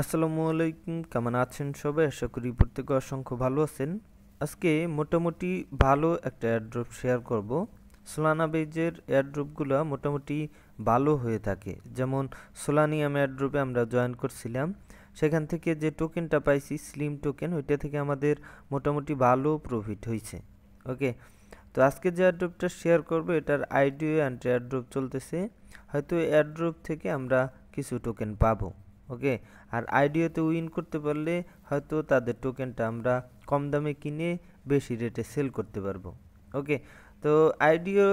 আসসালামু আলাইকুম কেমন আছেন সবাই আশা করি প্রত্যেক অসংখ্য ভালো আছেন আজকে মোটামুটি ভালো একটা এয়ারড্রপ শেয়ার করব সোলানা বেজের এয়ারড্রপগুলো মোটামুটি ভালো হয়ে থাকে যেমন সোলানিয়াম এয়ারড্রপে আমরা জয়েন করছিলাম সেখান থেকে যে টোকেনটা পাইছি স্লিম টোকেন ওইটা থেকে আমাদের মোটামুটি ভালো প্রফিট হয়েছে ওকে তো আজকে যে এয়ারড্রপটা শেয়ার করব এটার আইডিও অ্যান্ড এয়ারড্রপ চলতেছে হয়তো এয়ারড্রপ থেকে আমরা কিছু টোকেন পাবো ওকে আর আইডিওতে উইন করতে পারলে হয়তো তাদের টোকেনটা আমরা কম দামে কিনে বেশি রেটে সেল করতে পারবো ওকে তো আইডিও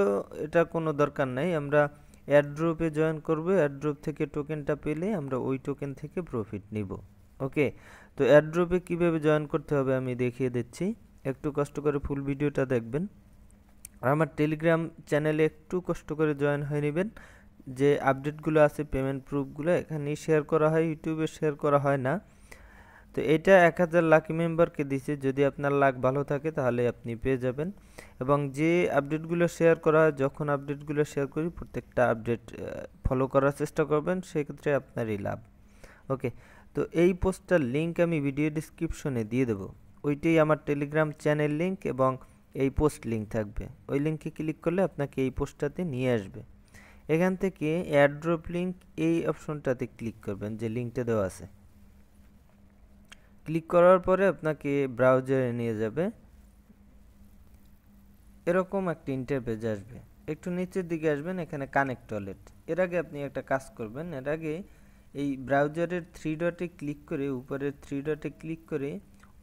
এটা কোনো দরকার নাই আমরা অ্যাড্রপে জয়েন করবো অ্যাড্রপ থেকে টোকেনটা পেলে আমরা ওই টোকেন থেকে প্রফিট নিব ওকে তো অ্যাড্রপে কিভাবে জয়েন করতে হবে আমি দেখিয়ে দিচ্ছি একটু কষ্ট করে ফুল ভিডিওটা দেখবেন আর আমার টেলিগ্রাম চ্যানেলে একটু কষ্ট করে জয়েন হয়ে নেবেন যে আপডেটগুলো আছে পেমেন্ট প্রুফগুলো এখানে শেয়ার করা হয় ইউটিউবে শেয়ার করা হয় না তো এটা এক হাজার লাকি মেম্বারকে দিছে যদি আপনার লাক ভালো থাকে তাহলে আপনি পেয়ে যাবেন এবং যে আপডেটগুলো শেয়ার করা হয় যখন আপডেটগুলো শেয়ার করি প্রত্যেকটা আপডেট ফলো করার চেষ্টা করবেন সেক্ষেত্রে আপনারই লাভ ওকে তো এই পোস্টটার লিঙ্ক আমি ভিডিও ডিসক্রিপশনে দিয়ে দেবো ওইটাই আমার টেলিগ্রাম চ্যানেল লিঙ্ক এবং এই পোস্ট লিঙ্ক থাকবে ওই লিঙ্কে ক্লিক করলে আপনাকে এই পোস্টটাতে নিয়ে আসবে এখান থেকে অ্যাড্রপ লিঙ্ক এই অপশনটাতে ক্লিক করবেন যে লিঙ্কটা দেওয়া আছে ক্লিক করার পরে আপনাকে ব্রাউজারে নিয়ে যাবে এরকম একটা ইন্টারপেজ আসবে একটু নিচের দিকে আসবেন এখানে কানেক্ট ওয়ালেট এর আগে আপনি একটা কাজ করবেন এর আগে এই ব্রাউজারের থ্রি ডটে ক্লিক করে উপরের থ্রি ডটে ক্লিক করে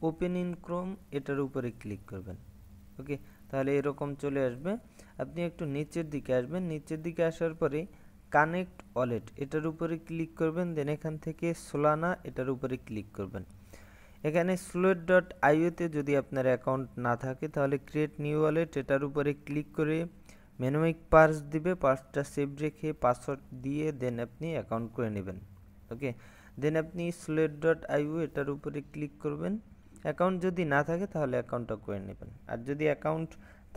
ওপেন ইন ক্রোম এটার উপরে ক্লিক করবেন ওকে তাহলে এরকম চলে আসবে আপনি একটু নিচের দিকে আসবেন নিচের দিকে আসার পরে কানেক্ট ওয়ালেট এটার উপরে ক্লিক করবেন দেন এখান থেকে সোলানা এটার উপরে ক্লিক করবেন এখানে স্লোয়েট ডট আইওতে যদি আপনার অ্যাকাউন্ট না থাকে তাহলে ক্রিয়েট নিউ ওয়ালেট এটার উপরে ক্লিক করে ম্যানুমিক পার্স দিবে পার্সটা সেভ রেখে পাসওয়ার্ড দিয়ে দেন আপনি অ্যাকাউন্ট করে নেবেন ওকে দেন আপনি স্লেট ডট আইও এটার উপরে ক্লিক করবেন অ্যাকাউন্ট যদি না থাকে তাহলে অ্যাকাউন্টটা করে নেবেন আর যদি অ্যাকাউন্ট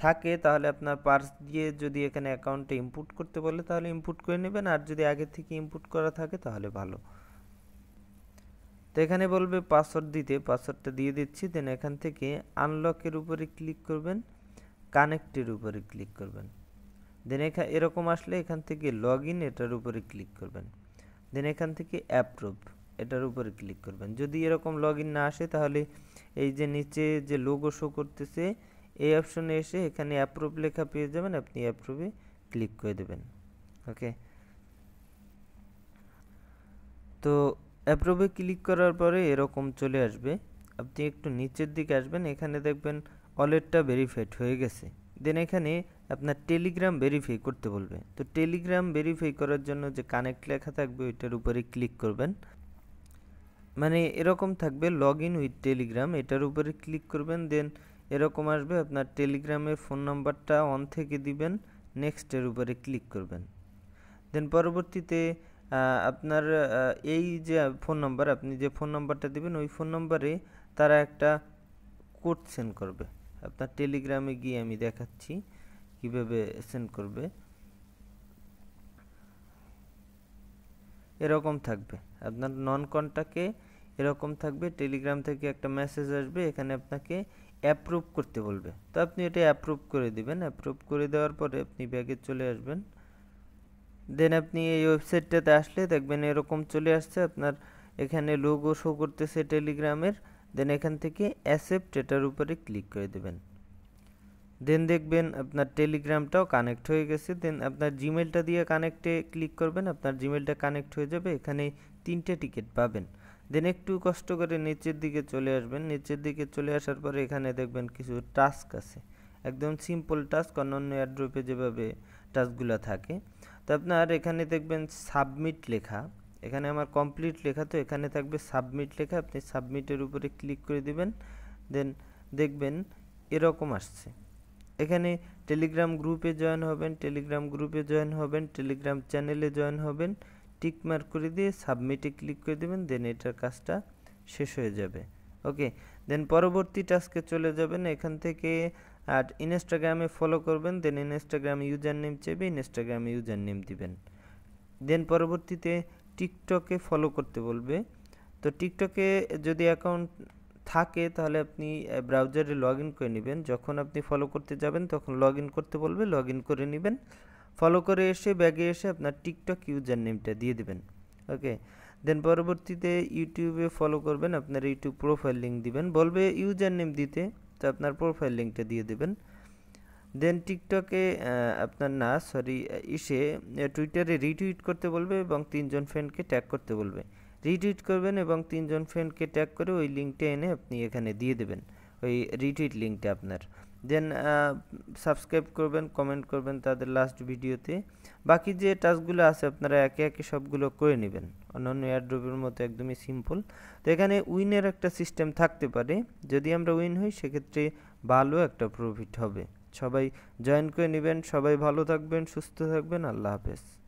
থাকে তাহলে আপনার পার্স দিয়ে যদি এখানে অ্যাকাউন্টে ইনপুট করতে বলে তাহলে ইনপুট করে নেবেন আর যদি আগে থেকে ইনপুট করা থাকে তাহলে ভালো তো এখানে বলবে পাসওয়ার্ড দিতে পাসওয়ার্ডটা দিয়ে দিচ্ছি দেন এখান থেকে আনলকের উপরে ক্লিক করবেন কানেক্টের উপরে ক্লিক করবেন দেন এখা এরকম আসলে এখান থেকে লগ ইন এটার উপরে ক্লিক করবেন দেন এখান থেকে অ্যাপ্রুভ এটার উপরে ক্লিক করবেন যদি এরকম লগ না আসে তাহলে এই যে নিচে যে লোগো শো করতেছে এই অপশনে এসে এখানে অ্যাপ্রুভ লেখা পেয়ে যাবেন আপনি অ্যাপ্রুভে ক্লিক করে দেবেন ওকে তো অ্যাপ্রুভে ক্লিক করার পরে এরকম চলে আসবে আপনি একটু নিচের দিকে আসবেন এখানে দেখবেন ওয়ালেটটা ভেরিফাইড হয়ে গেছে দেন এখানে আপনার টেলিগ্রাম ভেরিফাই করতে বলবে তো টেলিগ্রাম ভেরিফাই করার জন্য যে কানেক্ট লেখা থাকবে ওইটার উপরে ক্লিক করবেন মানে এরকম থাকবে লগ ইন উইথ টেলিগ্রাম এটার উপরে ক্লিক করবেন দেন এরকম আসবে আপনার টেলিগ্রামের ফোন নাম্বারটা অন থেকে দিবেন নেক্সটের উপরে ক্লিক করবেন দেন পরবর্তীতে আপনার এই যে ফোন নাম্বার আপনি যে ফোন নাম্বারটা দেবেন ওই ফোন নাম্বারে তারা একটা কোড সেন্ড করবে আপনার টেলিগ্রামে গিয়ে আমি দেখাচ্ছি কিভাবে সেন্ড করবে এরকম থাকবে আপনার নন কন্ট্যাক্টে এরকম থাকবে টেলিগ্রাম থেকে একটা মেসেজ আসবে এখানে আপনাকে অ্যাপ্রুভ করতে বলবে তো আপনি এটা অ্যাপ্রুভ করে দিবেন অ্যাপ্রুভ করে দেওয়ার পরে আপনি ব্যাগে চলে আসবেন দেন আপনি এই ওয়েবসাইটটাতে আসলে দেখবেন এরকম চলে আসছে আপনার এখানে লোগো শো করতেছে টেলিগ্রামের দেন এখান থেকে অ্যাসেপ্ট এটার উপরে ক্লিক করে দেবেন দেন দেখবেন আপনার টেলিগ্রামটাও কানেক্ট হয়ে গেছে দেন আপনার জিমেলটা দিয়ে কানেক্টে ক্লিক করবেন আপনার জিমেলটা কানেক্ট হয়ে যাবে এখানে তিনটে টিকিট পাবেন দেন একটু কষ্ট করে নিচের দিকে চলে আসবেন নিচের দিকে চলে আসার পরে এখানে দেখবেন কিছু টাস্ক আছে একদম সিম্পল টাস্ক অন্যান্য অ্যাড্রপে যেভাবে টাস্কগুলো থাকে তো আপনার এখানে দেখবেন সাবমিট লেখা এখানে আমার কমপ্লিট লেখা তো এখানে থাকবে সাবমিট লেখা আপনি সাবমিটের উপরে ক্লিক করে দিবেন দেন দেখবেন এরকম আসছে এখানে টেলিগ্রাম গ্রুপে জয়েন হবেন টেলিগ্রাম গ্রুপে জয়েন হবেন টেলিগ্রাম চ্যানেলে জয়েন হবেন টিক মার্ক করে দিয়ে সাবমিটে ক্লিক করে দেবেন দেন এটার কাজটা শেষ হয়ে যাবে ওকে দেন পরবর্তী টাস্কে চলে যাবেন এখান থেকে আর ইনস্টাগ্রামে ফলো করবেন দেন ইনস্টাগ্রাম ইউজার নেম চেপে ইনস্টাগ্রামে ইউজার নেম দিবেন দেন পরবর্তীতে টিকটকে ফলো করতে বলবে তো টিকটকে যদি অ্যাকাউন্ট থাকে তাহলে আপনি ব্রাউজারে লগ ইন করে নেবেন যখন আপনি ফলো করতে যাবেন তখন লগ করতে বলবে লগ করে নেবেন ফলো করে এসে ব্যাগে এসে আপনার টিকটক ইউজার নেমটা দিয়ে দেবেন ওকে দেন পরবর্তীতে ইউটিউবে ফলো করবেন আপনার ইউটিউব প্রোফাইল লিঙ্ক দিবেন বলবে ইউজার নেম দিতে তো আপনার প্রোফাইল লিঙ্কটা দিয়ে দেবেন দেন টিকটকে আপনার না সরি ইসে টুইটারে রিটুইট করতে বলবে এবং তিনজন ফ্রেন্ডকে ট্যাগ করতে বলবে রিটুইট করবেন এবং তিনজন ফ্রেন্ডকে ট্যাগ করে ওই লিঙ্কটা এনে আপনি এখানে দিয়ে দেবেন ওই রিটুইট লিঙ্কটা আপনার দেন সাবস্ক্রাইব uh, করবেন কমেন্ট করবেন তাদের লাস্ট ভিডিওতে বাকি যে টাস্কগুলো আছে আপনারা একে একে সবগুলো করে নেবেন অন্যান্য এয়ারড্রপের মতো একদমই সিম্পল তো এখানে উইনের একটা সিস্টেম থাকতে পারে যদি আমরা উইন হই সেক্ষেত্রে ভালো একটা প্রফিট হবে সবাই জয়েন করে নেবেন সবাই ভালো থাকবেন সুস্থ থাকবেন আল্লাহ হাফেজ